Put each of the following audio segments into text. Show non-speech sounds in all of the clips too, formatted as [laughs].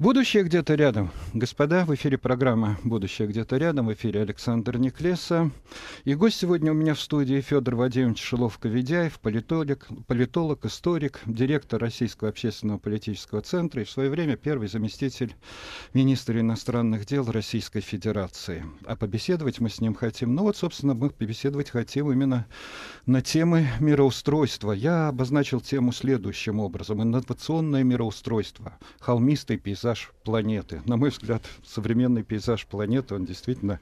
Будущее где-то рядом. Господа, в эфире программа «Будущее где-то рядом». В эфире Александр Неклеса. И гость сегодня у меня в студии Федор Вадимович Шилов-Коведяев, политолог, политолог, историк, директор Российского общественного политического центра и в свое время первый заместитель министра иностранных дел Российской Федерации. А побеседовать мы с ним хотим. Ну вот, собственно, мы побеседовать хотим именно на темы мироустройства. Я обозначил тему следующим образом. Инновационное мироустройство. Холмистый пейзаж пейзаж планеты. На мой взгляд, современный пейзаж планеты, он действительно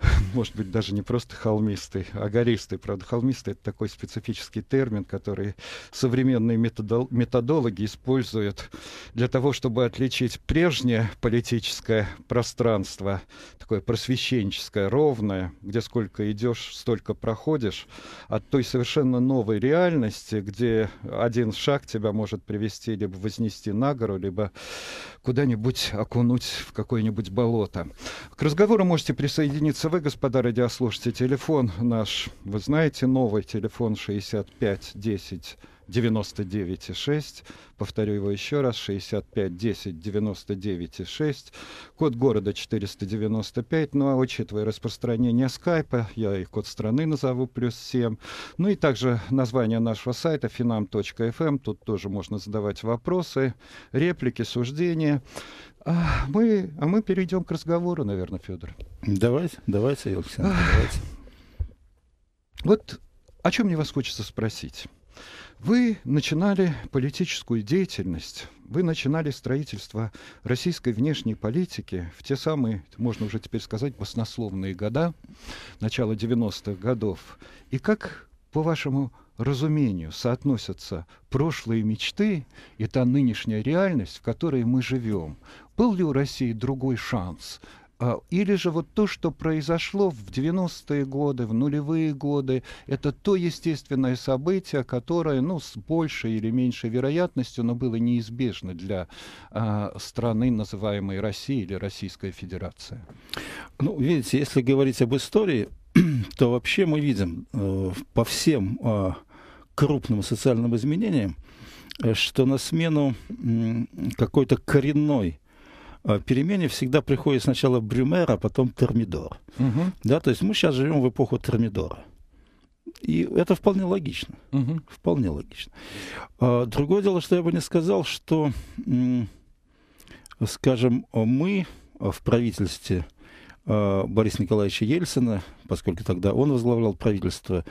[laughs] может быть, даже не просто холмистый, а гористый. Правда, холмистый — это такой специфический термин, который современные методол- методологи используют для того, чтобы отличить прежнее политическое пространство, такое просвещенческое, ровное, где сколько идешь, столько проходишь, от той совершенно новой реальности, где один шаг тебя может привести либо вознести на гору, либо куда-нибудь окунуть в какое-нибудь болото. К разговору можете присоединиться это вы, господа радиослушатели, телефон наш, вы знаете, новый телефон 65 10 99,6. Повторю его еще раз. 65 10 99,6. Код города 495. Ну а учитывая распространение скайпа, я и код страны назову плюс 7. Ну и также название нашего сайта finam.fm. Эм. Тут тоже можно задавать вопросы, реплики, суждения. А мы, а мы перейдем к разговору, наверное, Федор. Давайте, давайте, Александр, давайте. Вот о чем мне вас хочется спросить. Вы начинали политическую деятельность, вы начинали строительство российской внешней политики в те самые, можно уже теперь сказать, баснословные года, начала 90-х годов. И как, по-вашему, разумению соотносятся прошлые мечты и та нынешняя реальность, в которой мы живем. Был ли у России другой шанс? А, или же вот то, что произошло в 90-е годы, в нулевые годы, это то естественное событие, которое ну, с большей или меньшей вероятностью, но было неизбежно для а, страны, называемой Россией или Российской Федерации. Ну, видите, если говорить об истории, [clears throat] то вообще мы видим э, по всем э, крупным социальным изменениям, э, что на смену какой-то коренной э, перемене всегда приходит сначала Брюмер, а потом Термидор. Угу. Да, то есть мы сейчас живем в эпоху Термидора. И это вполне логично. Угу. Вполне логично. А, другое дело, что я бы не сказал, что, скажем, мы в правительстве Э, Бориса Николаевича Ельцина, поскольку тогда он возглавлял правительство,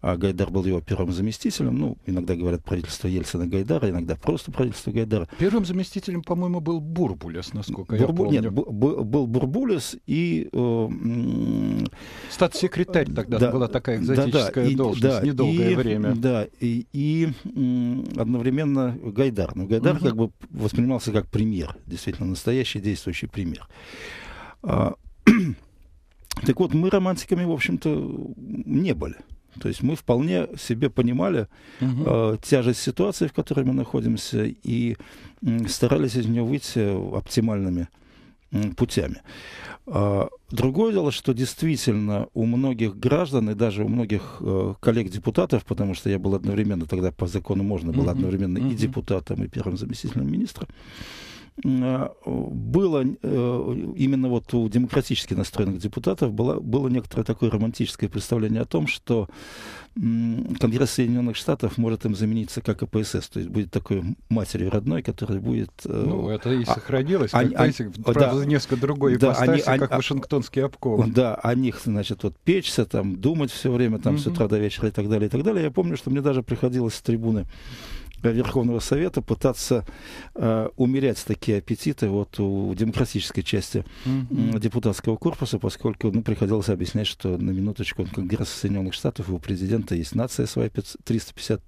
а Гайдар был его первым заместителем. Ну, иногда говорят правительство Ельцина Гайдара, иногда просто правительство Гайдара. Первым заместителем, по-моему, был Бурбулес, насколько Бурбу... я помню. Нет, был Бурбулес и... Э, Статс-секретарь э, тогда да, была такая экзотическая да, да, должность, и, да, недолгое и, время. Да, и, и одновременно Гайдар. Но Гайдар угу. как бы воспринимался как пример, действительно настоящий действующий пример. А, так вот, мы романтиками, в общем-то, не были. То есть мы вполне себе понимали угу. э, тяжесть ситуации, в которой мы находимся, и э, старались из нее выйти оптимальными э, путями. Э, другое дело, что действительно у многих граждан и даже у многих э, коллег-депутатов, потому что я был одновременно, тогда по закону можно было угу. одновременно угу. и депутатом, и первым заместителем министра, э, Э, было э, именно вот у демократически настроенных депутатов было, было некоторое такое романтическое представление о том, что Конгресс Соединенных Штатов может им замениться как КПСС, то есть будет такой матерью родной, которая будет... Э, ну, это и а, сохранилось, а, они, знаете, правда, да, несколько другой да, ипостаси, они, как а, Вашингтонский обком. Да, о них, значит, вот печься, там, думать все время, там, угу. с утра до вечера и так далее, и так далее. Я помню, что мне даже приходилось с трибуны Э, Верховного Совета пытаться э, умерять такие аппетиты вот у демократической части mm-hmm. депутатского корпуса, поскольку ну, приходилось объяснять, что на минуточку он Конгресс Соединенных Штатов, у президента есть нация своя 350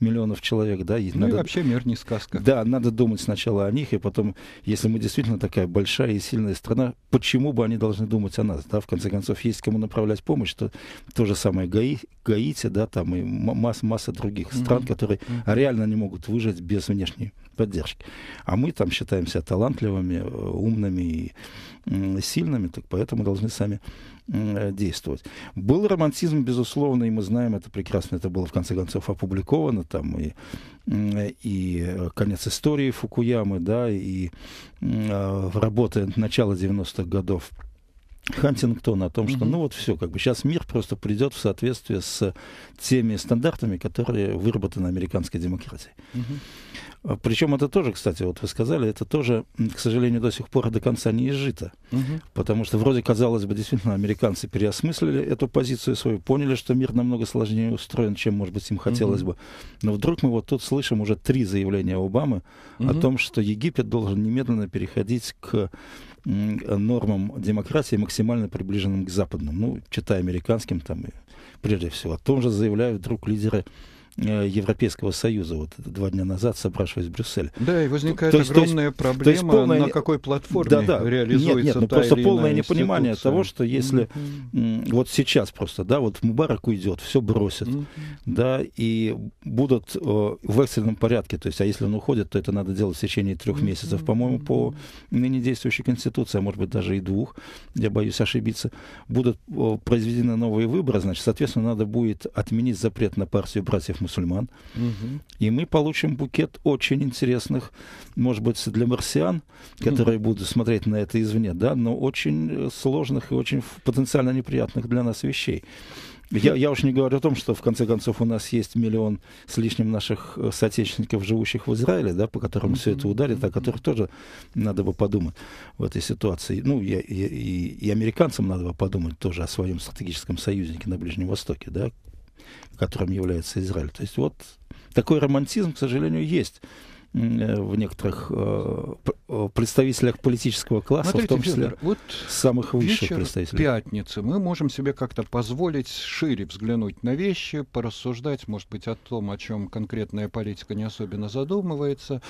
миллионов человек. Да, и ну надо, и вообще мир не сказка. Да, надо думать сначала о них, и потом, если мы действительно такая большая и сильная страна, почему бы они должны думать о нас? Да, в конце концов, есть кому направлять помощь, то, то же самое Гаи, Гаити, да, там и масса, масса других стран, mm-hmm. которые mm-hmm. реально не не могут выжить без внешней поддержки. А мы там считаем себя талантливыми, э, умными и сильными, так поэтому должны сами э, действовать. Был романтизм, безусловно, и мы знаем это прекрасно, это было в конце концов опубликовано, там и, э, и конец истории Фукуямы, да, и работа начала 90-х годов Хантингтон о том, что ну вот все, как бы сейчас мир просто придет в соответствие с теми стандартами, которые выработаны американской демократией. mm а, Причем это тоже, кстати, вот вы сказали, это тоже, к сожалению, до сих пор до конца не изжито. mm Потому что вроде, казалось бы, действительно, американцы переосмыслили эту позицию свою, поняли, что мир намного сложнее устроен, чем, может быть, им хотелось mm бы. Но вдруг мы вот тут слышим уже три заявления Обамы mm о том, что Египет должен немедленно переходить к нормам демократии, максимально приближенным к западным. Ну, читая американским, там, и, прежде всего, о том же заявляют вдруг лидеры Э, Европейского Союза, вот два дня назад, собравшись в Брюссель. Да, и возникает то, огромная то есть, проблема, то есть полное... на какой платформе да, да. реализуется Нет, нет, ну, просто полное непонимание того, что если mm-hmm. вот сейчас просто, да, вот Мубарак уйдет, все бросит, mm-hmm. да, и будут э, в экстренном порядке, то есть, а если он уходит, то это надо делать в течение трех mm-hmm. месяцев, по-моему, по ныне действующей конституции, а может быть, даже и двух, я боюсь ошибиться, будут э, произведены новые выборы, значит, соответственно, надо будет отменить запрет на партию братьев мусульман. Угу. И мы получим букет очень интересных, может быть, для марсиан, которые угу. будут смотреть на это извне, да, но очень э, сложных и очень потенциально неприятных для нас вещей. Я, я уж не говорю о том, что в конце концов у нас есть миллион с лишним наших э, соотечественников, живущих в Израиле, да, по которым mm-hmm. все это ударит, о которых тоже надо бы подумать в этой ситуации. Ну, я, я и, и американцам надо бы подумать тоже о своем стратегическом союзнике на Ближнем Востоке, да, которым является Израиль. То есть вот такой романтизм, к сожалению, есть э, в некоторых э, э, представителях политического класса, Смотрите, в том числе Федор, вот самых высших представителей. Пятница, мы можем себе как-то позволить шире взглянуть на вещи, порассуждать, может быть, о том, о чем конкретная политика не особенно задумывается.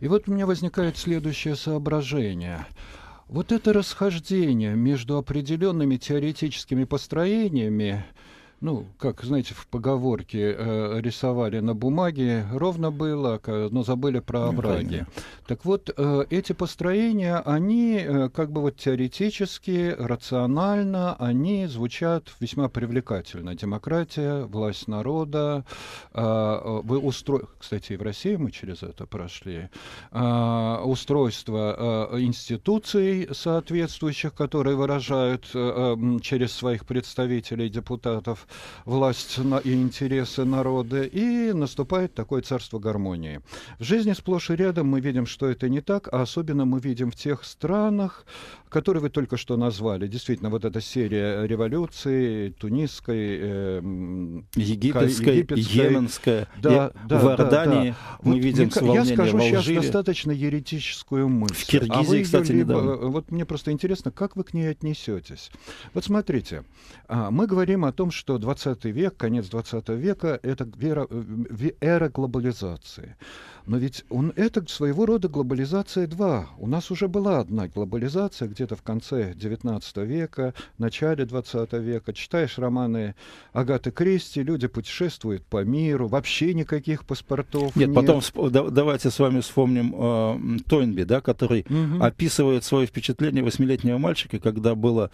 И вот у меня возникает следующее соображение. Вот это расхождение между определенными теоретическими построениями ну, как, знаете, в поговорке э, рисовали на бумаге, ровно было, а но забыли про ну, овраги. Так вот, э, эти построения, они э, как бы вот теоретически, рационально, они звучат весьма привлекательно. Демократия, власть народа, э, вы устро... Кстати, и в России мы через это прошли. Э, устройство э, институций соответствующих, которые выражают э, э через своих представителей, депутатов, власть на, и интересы народа, и наступает такое царство гармонии. В жизни сплошь и рядом мы видим, что это не так, а особенно мы видим в тех странах, которые вы только что назвали. Действительно, вот эта серия революций тунисской, э, эм, египетская, египетская йеменская, да, да, в Иордании да, да. мы вот видим мне, Я скажу в Алжире. сейчас достаточно еретическую мысль. В Киргизии, а кстати, либо, недавно. Вот мне просто интересно, как вы к ней отнесетесь? Вот смотрите, а, мы говорим о том, что 20 век, конец 20 века — это вера, э, эра глобализации. Но ведь он, это своего рода глобализация 2. У нас уже была одна глобализация где-то в конце 19 века, начале 20 века. Читаешь романы Агаты Кристи, люди путешествуют по миру, вообще никаких паспортов нет. нет. Потом да, давайте с вами вспомним э, Тойнби, да, который угу. описывает свое впечатление восьмилетнего мальчика, когда было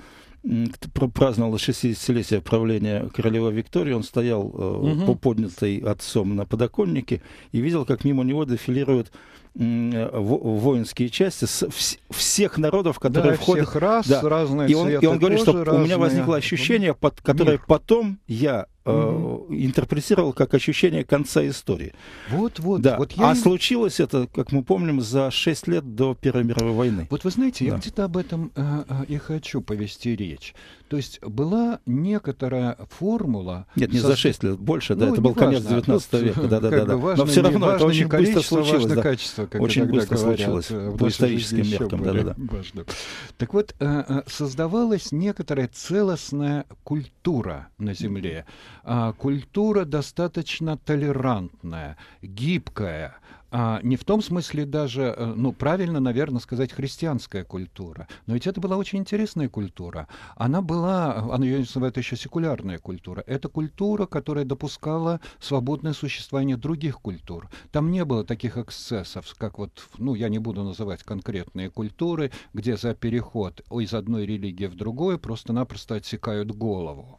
праздновал 60-летие правления королевы Виктории, он стоял угу. поднятый отцом на подоконнике и видел, как мимо него дефилируют э, воинские части с всех народов, которые да, входят. Всех рас, да. разные и он, и он говорит, что кожи, у меня возникло ощущение, под, которое мир. потом я mm интерпретировал как ощущение конца истории. Вот, вот. Да. вот я... А случилось это, как мы помним, за 6 лет до Первой мировой войны. Вот вы знаете, да. я где-то об этом э, э, и хочу повести речь. То есть была некоторая формула... Нет, не со... за 6 лет, больше, ну, да, это был ну, важно. конец 19 Тут, века, да, да, да. да. Но все равно важно, это очень быстро случилось. да. качество, как очень быстро говорят, случилось, по историческим меркам, да, да, да. Так вот, э, э, создавалась некоторая целостная культура на Земле. А культура достаточно толерантная, гибкая, а, не в том смысле даже, э, ну, правильно, наверное, сказать, христианская культура. Но ведь это была очень интересная культура. Она была, а, она ее называют еще секулярная культура. Это культура, которая допускала свободное существование других культур. Там не было таких эксцессов, как вот, ну, я не буду называть конкретные культуры, где за переход из одной религии в другую просто-напросто отсекают голову.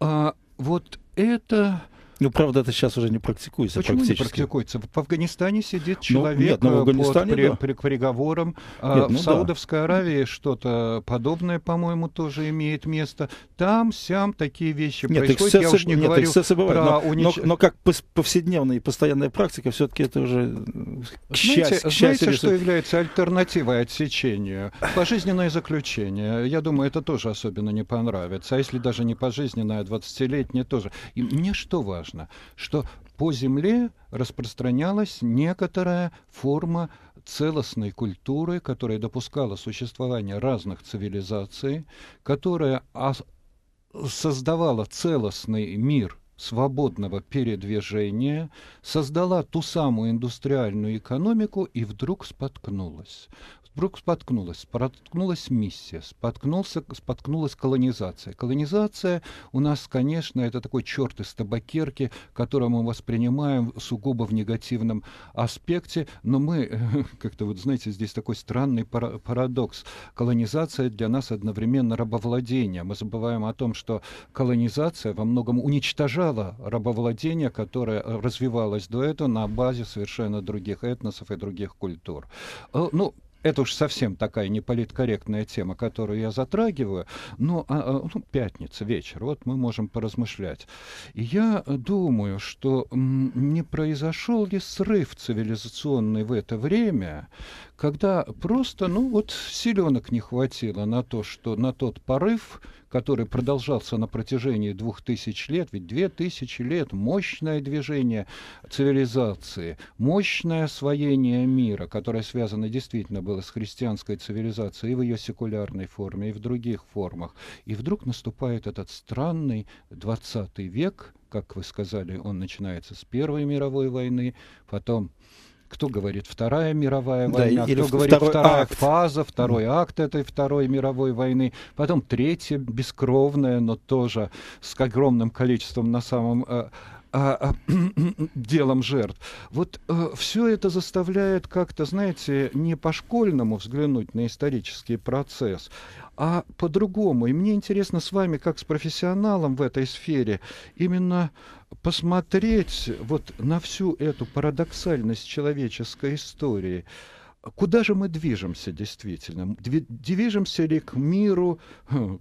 А, вот это ну, правда, это сейчас уже не практикуется. Почему не практикуется? в Афганистане сидит человек ну, нет, но ну, в э, Афганистане, под при, да. при, приговором. Э, нет, а, ну, в Саудовской да. Аравии что-то подобное, по-моему, тоже имеет место. Там, сям такие вещи нет, происходят. Эксцессы, Я уж не нет, говорю эксцессы бывают, про но, унич... но, но как повседневная и постоянная практика, все-таки это уже э, к знаете, счастью. Знаете, что является альтернативой отсечению? Пожизненное заключение. Я думаю, это тоже особенно не понравится. А если даже не пожизненное, а 20-летнее тоже. И мне что важно? конечно, что по земле распространялась некоторая форма целостной культуры, которая допускала существование разных цивилизаций, которая создавала целостный мир свободного передвижения, создала ту самую индустриальную экономику и вдруг споткнулась вдруг споткнулась. Споткнулась миссия, споткнулся, споткнулась колонизация. Колонизация у нас, конечно, это такой черт из табакерки, который мы воспринимаем сугубо в негативном аспекте, но мы, [laughs] как-то вот, знаете, здесь такой странный парадокс. Колонизация для нас одновременно рабовладение. Мы забываем о том, что колонизация во многом уничтожала рабовладение, которое э, развивалось до этого на базе совершенно других этносов и других культур. Э, ну, это уж совсем такая неполиткорректная тема, которую я затрагиваю, но а, а, ну, пятница, вечер, вот мы можем поразмышлять. И я думаю, что не произошел ли срыв цивилизационный в это время, когда просто, ну вот, силенок не хватило на то, что на тот порыв, который продолжался на протяжении двух тысяч лет, ведь две тысячи лет мощное движение цивилизации, мощное освоение мира, которое связано действительно было с христианской цивилизацией и в ее секулярной форме, и в других формах. И вдруг наступает этот странный 20 век, как вы сказали, он начинается с Первой мировой войны, потом кто говорит Вторая мировая война, да, кто говорит второй Вторая акт. фаза, второй акт этой Второй мировой войны, потом третья бескровная, но тоже с огромным количеством на самом э, а, а [clears throat] делом жертв. Вот а, э, все это заставляет как-то, знаете, не по-школьному взглянуть на исторический процесс, а по-другому. И мне интересно с вами, как с профессионалом в этой сфере, именно посмотреть вот на всю эту парадоксальность человеческой истории куда же мы движемся действительно? Движемся ли к миру? Хм,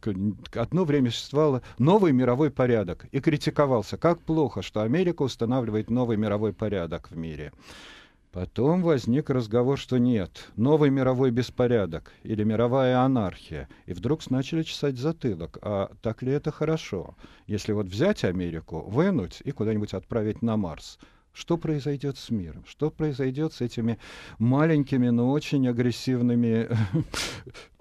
одно время существовало новый мировой порядок. И критиковался, как плохо, что Америка устанавливает новый мировой порядок в мире. Потом возник разговор, что нет, новый мировой беспорядок или мировая анархия. И вдруг начали чесать затылок. А так ли это хорошо? Если вот взять Америку, вынуть и куда-нибудь отправить на Марс – что произойдет с миром? Что произойдет с этими маленькими, но очень агрессивными [laughs]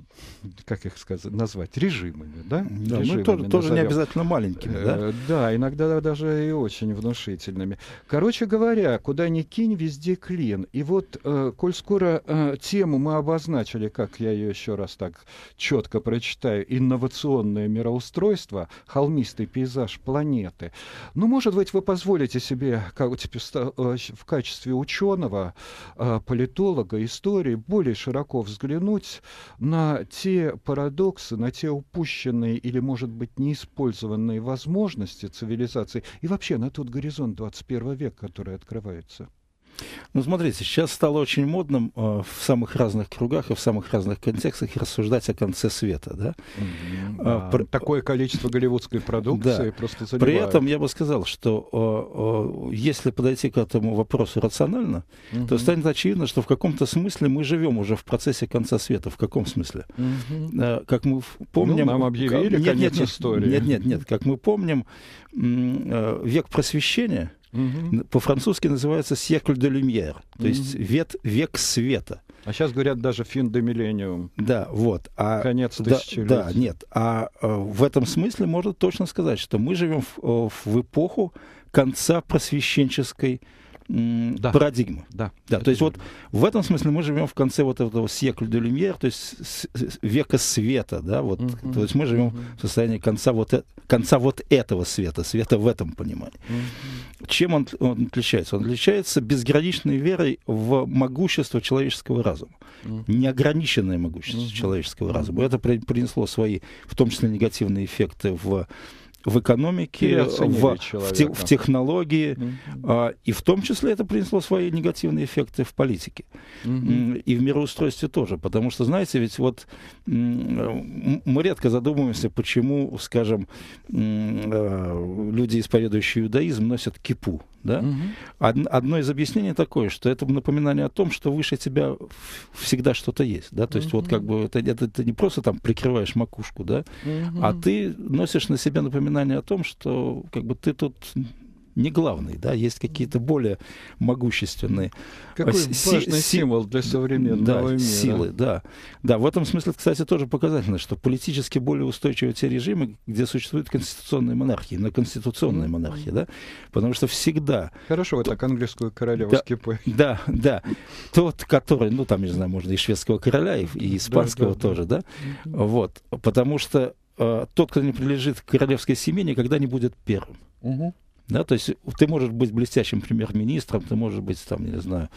как их сказать, назвать, режимами, да? Да, ну, режимами ну, тоже, тоже не обязательно маленькими, да? Э, да, иногда даже и очень внушительными. Короче говоря, куда ни кинь, везде клин. И вот, э, коль скоро э, тему мы обозначили, как я ее еще раз так четко прочитаю, инновационное мироустройство, холмистый пейзаж планеты. Ну, может быть, вы позволите себе как, теперь, в качестве ученого, политолога, истории более широко взглянуть на те парадоксы, на те упущенные или, может быть, неиспользованные возможности цивилизации и вообще на тот горизонт 21 века, который открывается? Ну, смотрите, сейчас стало очень модным э, в самых разных кругах и в самых разных контекстах рассуждать о конце света, да? Mm-hmm. А, Про... Такое количество голливудской продукции да. просто При этом я бы сказал, что э, э, если подойти к этому вопросу рационально, то станет очевидно, что в каком-то смысле мы живем уже в процессе конца света. В каком смысле? Э, как мы помним... Ну, нам объявили конец истории. Нет, нет, нет. Как мы помним, век просвещения — Угу. По-французски называется «siècle de lumière», то угу. есть вет, «век света». А сейчас говорят даже «fin de millennium». Да, вот. А, Конец тысячелетия. Да, да, нет. А, э, в этом смысле можно точно сказать, что мы живем в, э, в эпоху конца просвещенческой да. парадигмы. Да. Да, то есть верно. вот в этом смысле мы живем в конце вот этого секля де люмьер, то есть с, с, века света, да, вот, mm-hmm. то есть мы живем mm-hmm. в состоянии конца вот, э, конца вот этого света, света в этом понимании. Mm-hmm. Чем он, он отличается? Он отличается безграничной верой в могущество человеческого разума, mm-hmm. неограниченное могущество mm-hmm. человеческого mm-hmm. разума. Это при, принесло свои, в том числе негативные эффекты в в экономике, в, в, те, в технологии, mm-hmm. и в том числе это принесло свои негативные эффекты в политике mm-hmm. и в мироустройстве тоже, потому что, знаете, ведь вот мы редко задумываемся, почему, скажем, э, люди, исповедующие иудаизм, носят кипу. Да? Угу. Од, одно из объяснений такое, что это напоминание о том, что выше тебя всегда что-то есть. Да? То есть угу. вот как бы это, это ты не просто там прикрываешь макушку, да? угу. а ты носишь на себе напоминание о том, что как бы ты тут не главный, да, есть какие-то более могущественные Какой а, важный символ для современного да, мира. силы, да. Да, в этом смысле, кстати, тоже показательно, что политически более устойчивы те режимы, где существуют конституционные монархии, на конституционные монархии, да, потому что всегда... Хорошо, вот так английскую королеву да, скипы. Да, да, тот, который, ну, там, не знаю, можно и шведского короля, и, и испанского да, да, тоже, да, да? вот, потому что э, тот, кто не принадлежит к королевской семье, никогда не будет первым. Угу. Да, то есть э, ты можешь быть блестящим премьер-министром, ты можешь быть, там, не знаю,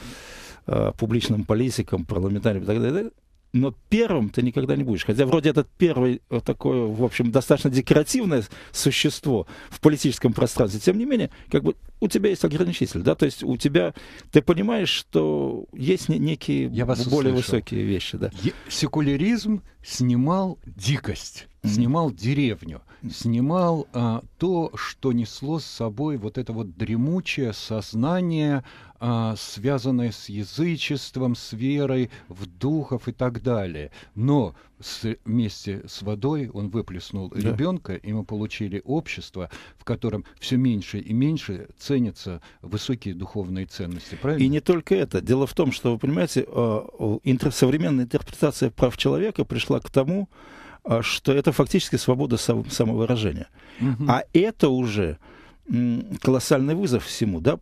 э, публичным политиком, парламентарием и так далее, но первым ты никогда не будешь. Хотя вроде этот первый э, такое, в общем, достаточно декоративное существо в политическом пространстве, тем не менее, как бы у тебя есть ограничитель, да, то есть у тебя, ты понимаешь, что есть некие Я вас более услышал. высокие вещи, да. Секуляризм снимал дикость, mm-hmm. снимал деревню, mm-hmm. снимал а, то, что несло с собой вот это вот дремучее сознание, а, связанное с язычеством, с верой в духов и так далее. Но с, вместе с водой он выплеснул да. ребенка, и мы получили общество, в котором все меньше и меньше ценятся высокие духовные ценности. Правильно? И не только это. Дело в том, что, вы понимаете, а, интер- современная интерпретация прав человека пришла к тому, а, что это фактически свобода самовыражения. Угу. А это уже колоссальный вызов всему, да?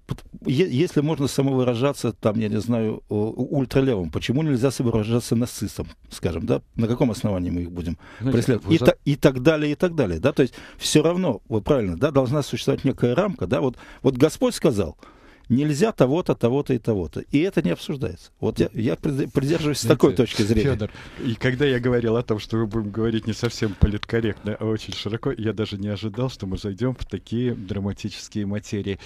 Если можно самовыражаться, там, я не знаю, ультралевым, почему нельзя самовыражаться нацистом, скажем, да? На каком основании мы их будем Знаете, преследовать? Вы... И, та, и так далее, и так далее, да? То есть все равно, вы правильно, да, должна существовать некая рамка, да? Вот, вот Господь сказал – нельзя того-то, того-то и того-то. И это не обсуждается. Вот я, я придерживаюсь Знаете, такой точки зрения. Федор, и когда я говорил о том, что мы будем говорить не совсем политкорректно, а очень широко, я даже не ожидал, что мы зайдем в такие драматические материи.